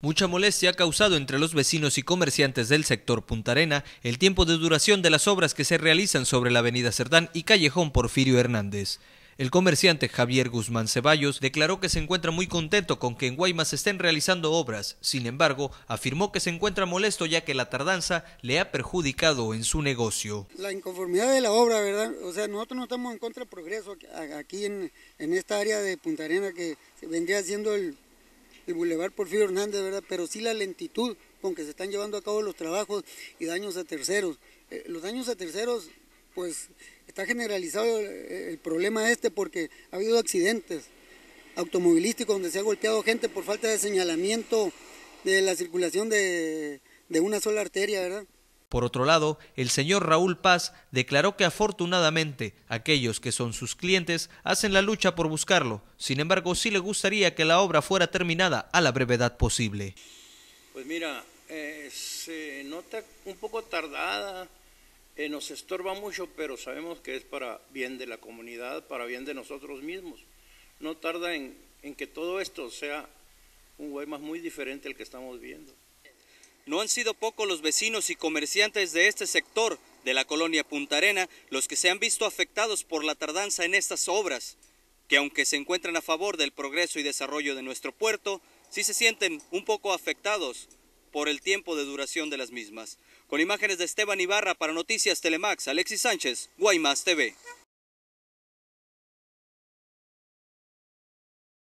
Mucha molestia ha causado entre los vecinos y comerciantes del sector Punta Arena el tiempo de duración de las obras que se realizan sobre la avenida Cerdán y Callejón Porfirio Hernández. El comerciante Javier Guzmán Ceballos declaró que se encuentra muy contento con que en Guaymas estén realizando obras, sin embargo, afirmó que se encuentra molesto ya que la tardanza le ha perjudicado en su negocio. La inconformidad de la obra, ¿verdad? O sea, nosotros no estamos en contra del progreso aquí en, esta área de Punta Arena que vendría siendo el el Boulevard Porfirio Hernández, ¿verdad? Pero sí la lentitud con que se están llevando a cabo los trabajos y daños a terceros. Eh, los daños a terceros, pues está generalizado eh, el, problema este porque ha habido accidentes automovilísticos donde se ha golpeado gente por falta de señalamiento de la circulación de, de una sola arteria, ¿verdad? Por otro lado, el señor Raúl Paz declaró que afortunadamente aquellos que son sus clientes hacen la lucha por buscarlo, sin embargo sí le gustaría que la obra fuera terminada a la brevedad posible. Pues mira, eh, se nota un poco tardada, eh, nos estorba mucho, pero sabemos que es para bien de la comunidad, para bien de nosotros mismos. No tarda en, que todo esto sea un más muy diferente al que estamos viendo no han sido pocos los vecinos y comerciantes de este sector de la colonia Punta Arena los que se han visto afectados por la tardanza en estas obras, que aunque se encuentran a favor del progreso y desarrollo de nuestro puerto, sí se sienten un poco afectados por el tiempo de duración de las mismas. Con imágenes de Esteban Ibarra para Noticias Telemax, Alexis Sánchez, Guaymas TV.